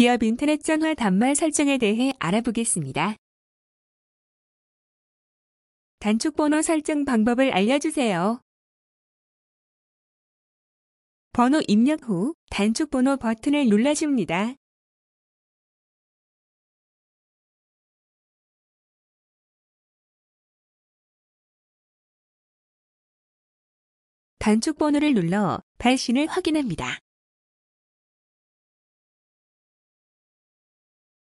기업 인터넷 전화 단말 설정에 대해 알아보겠습니다. 단축 번호 설정 방법을 알려주세요. 번호 입력 후 단축 번호 버튼을 눌러줍니다. 단축 번호를 눌러 발신을 확인합니다.